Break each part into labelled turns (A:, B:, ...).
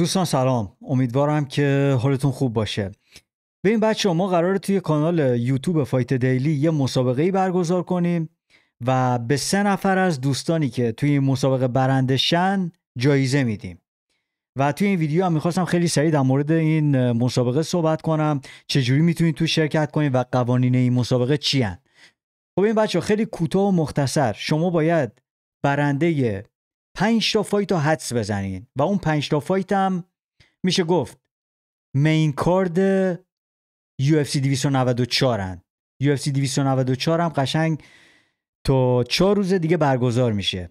A: دوستان سلام امیدوارم که حالتون خوب باشه به این بچه ما قرار توی کانال یوتیوب فایت دیلی یه مسابقه برگزار کنیم و به سه نفر از دوستانی که توی این مسابقه برنده شن جایزه میدیم و توی این ویدیو هم میخواستم خیلی سریع در مورد این مسابقه صحبت کنم چجوری میتونید تو شرکت کنید و قوانین این مسابقه چی هن؟ خب این بچه خیلی کوتاه و مختصر شما باید برنده پنج تا فایت رو حدس بزنین و اون پنج تا فایت هم میشه گفت مین کارد UFC 294 هن UFC 294 هم قشنگ تا چهار روز دیگه برگزار میشه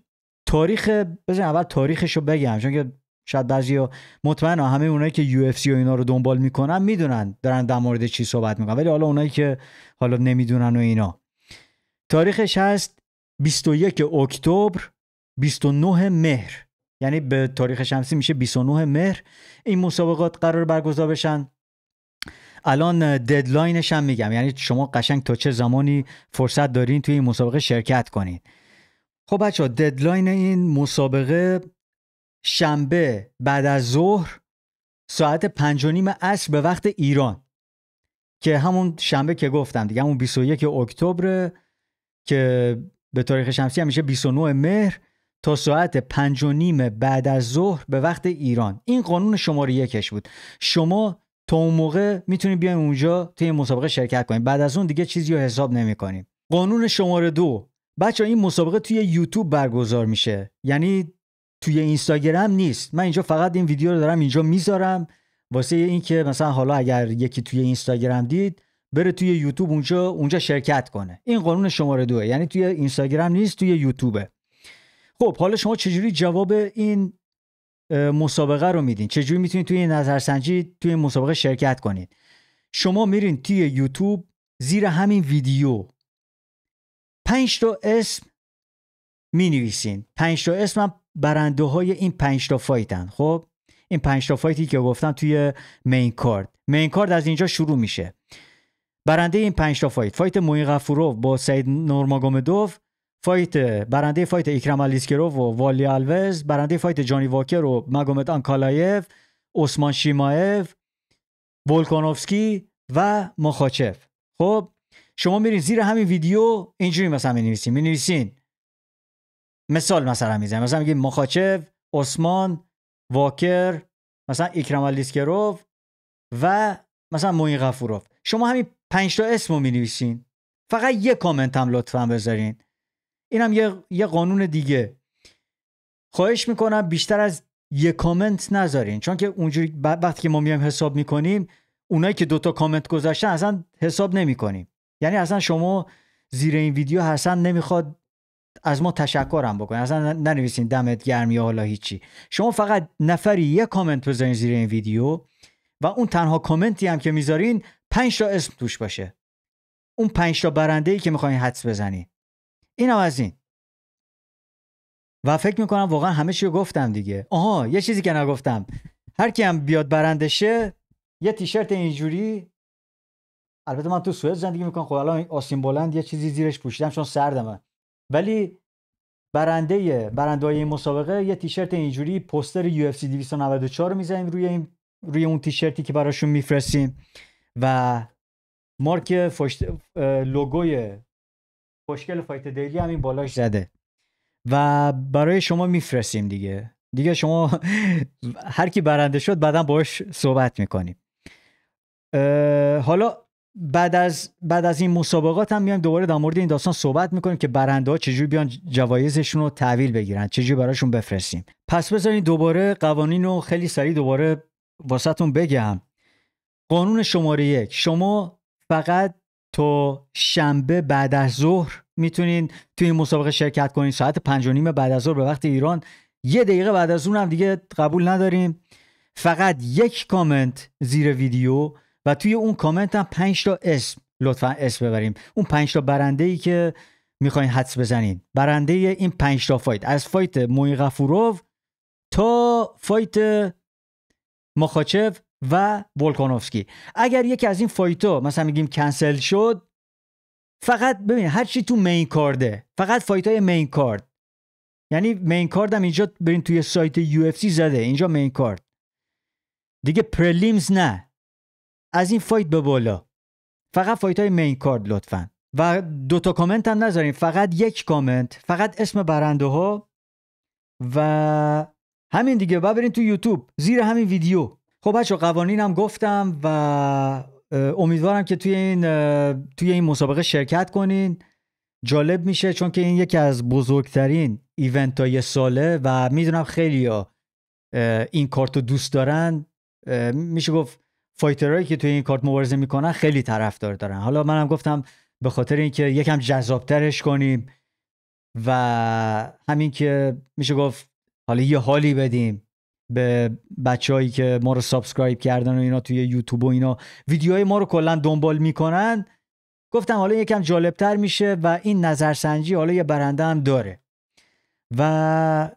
A: تاریخ بزن اول تاریخش رو بگم چون که شاید بعضی مطمئن همه اونایی که یو و اینا رو دنبال میکنن میدونن دارن در مورد چی صحبت میکنن ولی حالا اونایی که حالا نمیدونن و اینا تاریخش هست 21 اکتبر 29 مهر یعنی به تاریخ شمسی میشه 29 مهر این مسابقات قرار برگزار بشن الان ددلاینش هم میگم یعنی شما قشنگ تا چه زمانی فرصت دارین توی این مسابقه شرکت کنین خب بچه ها ددلاین این مسابقه شنبه بعد از ظهر ساعت پنج و نیم عصر به وقت ایران که همون شنبه که گفتم دیگه همون 21 اکتبر که به تاریخ شمسی هم میشه 29 مهر تا ساعت پنج و نیم بعد از ظهر به وقت ایران این قانون شماره یکش بود شما تا اون موقع میتونید بیاین اونجا توی مسابقه شرکت کنید بعد از اون دیگه چیزی رو حساب نمیکنیم قانون شماره دو بچه این مسابقه توی یوتیوب برگزار میشه یعنی توی اینستاگرام نیست من اینجا فقط این ویدیو رو دارم اینجا میذارم واسه اینکه مثلا حالا اگر یکی توی اینستاگرام دید بره توی یوتیوب اونجا اونجا شرکت کنه این قانون شماره دوه یعنی توی اینستاگرام نیست توی یوتیوبه خب حالا شما چجوری جواب این مسابقه رو میدین چجوری میتونید توی این نظرسنجی توی این مسابقه شرکت کنید شما میرین توی یوتیوب زیر همین ویدیو پنج تا اسم می نویسین پنج تا اسم هم برنده های این پنج تا فایتن خب این پنج تا فایتی که گفتم توی مین کارد مین کارد از اینجا شروع میشه برنده این پنج تا فایت فایت موین غفورو با سید نورماگومدوف فایت برنده فایت اکرم الیسکروف و والی الوز برنده فایت جانی واکر و مگومت آنکالایف عثمان شیمایف بولکانوفسکی و مخاچف خب شما میرین زیر همین ویدیو اینجوری مثلا می نویسین می نویسین مثال مثلا میزنیم مثلا میگیم مخاچف عثمان واکر مثلا اکرم الیسکروف و مثلا موین غفوروف شما همین پنج تا رو می نویسین فقط یه کامنت هم لطفا بذارین اینم یه،, یه قانون دیگه خواهش میکنم بیشتر از یه کامنت نذارین چون که اونجوری وقتی که ما میایم حساب میکنیم اونایی که دوتا کامنت گذاشتن اصلا حساب نمیکنیم یعنی اصلا شما زیر این ویدیو حسن نمیخواد از ما هم بکنین اصلا ننویسین دمت گرمی حالا هیچی شما فقط نفری یه کامنت بذارین زیر این ویدیو و اون تنها کامنتی هم که میذارین پنج تا اسم توش باشه اون پنج تا برنده ای که میخواین حدس بزنین اینم از این و فکر میکنم واقعا همه چی رو گفتم دیگه آها یه چیزی که نگفتم هر کی هم بیاد برندشه یه تیشرت اینجوری البته من تو سوئد زندگی میکنم خب الان آسین بلند یه چیزی زیرش پوشیدم چون سردمه ولی برنده برنده های این مسابقه یه تیشرت اینجوری اف سی 294 میزنیم روی این روی اون تیشرتی که براشون میفرستیم و مارک فشت... لوگوی خوشگل فایت دیلی همین بالاش زده و برای شما میفرستیم دیگه دیگه شما هر کی برنده شد بعدا باش صحبت میکنیم حالا بعد از بعد از این مسابقات هم میایم دوباره در مورد این داستان صحبت میکنیم که برنده ها چجوری بیان جوایزشون رو تحویل بگیرن چجوری براشون بفرستیم پس بذارین دوباره قوانین رو خیلی سریع دوباره واسهتون بگم قانون شماره یک شما فقط تا شنبه بعد از ظهر میتونین توی این مسابقه شرکت کنین ساعت پنج و نیم بعد از ظهر به وقت ایران یه دقیقه بعد از اون هم دیگه قبول نداریم فقط یک کامنت زیر ویدیو و توی اون کامنت هم پنج تا اسم لطفا اسم ببریم اون پنج تا برنده ای که میخواین حدس بزنین برنده این پنج تا فایت از فایت موی غفوروف تا فایت مخاچف و ولکانوفسکی اگر یکی از این فایتا مثلا میگیم کنسل شد فقط ببین هر چی تو مین کارده فقط های مین کارد یعنی مین کارد هم اینجا برین توی سایت یو زده اینجا مین کارد دیگه پرلیمز نه از این فایت به بالا فقط فایت های مین کارد لطفا و دوتا کامنت هم نذارین فقط یک کامنت فقط اسم برنده ها و همین دیگه و برین تو یوتیوب زیر همین ویدیو خب بچه قوانین هم گفتم و امیدوارم که توی این توی این مسابقه شرکت کنین جالب میشه چون که این یکی از بزرگترین ایونت های ساله و میدونم خیلی ها این کارت رو دوست دارن میشه گفت فایترهایی که توی این کارت مبارزه میکنن خیلی طرفدار دارن حالا منم گفتم به خاطر اینکه یکم جذابترش کنیم و همین که میشه گفت حالا یه حالی بدیم به بچههایی که ما رو سابسکرایب کردن و اینا توی یوتیوب و اینا ویدیوهای ما رو کلا دنبال میکنن گفتم حالا یکم جالبتر میشه و این نظرسنجی حالا یه برنده هم داره و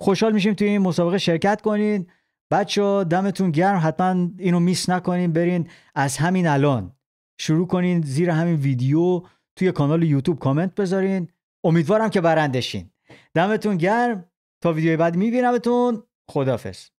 A: خوشحال میشیم توی این مسابقه شرکت کنین بچه دمتون گرم حتما اینو میس نکنین برین از همین الان شروع کنین زیر همین ویدیو توی کانال یوتیوب کامنت بذارین امیدوارم که برندشین دمتون گرم تا ویدیو بعد میبینمتون خدافز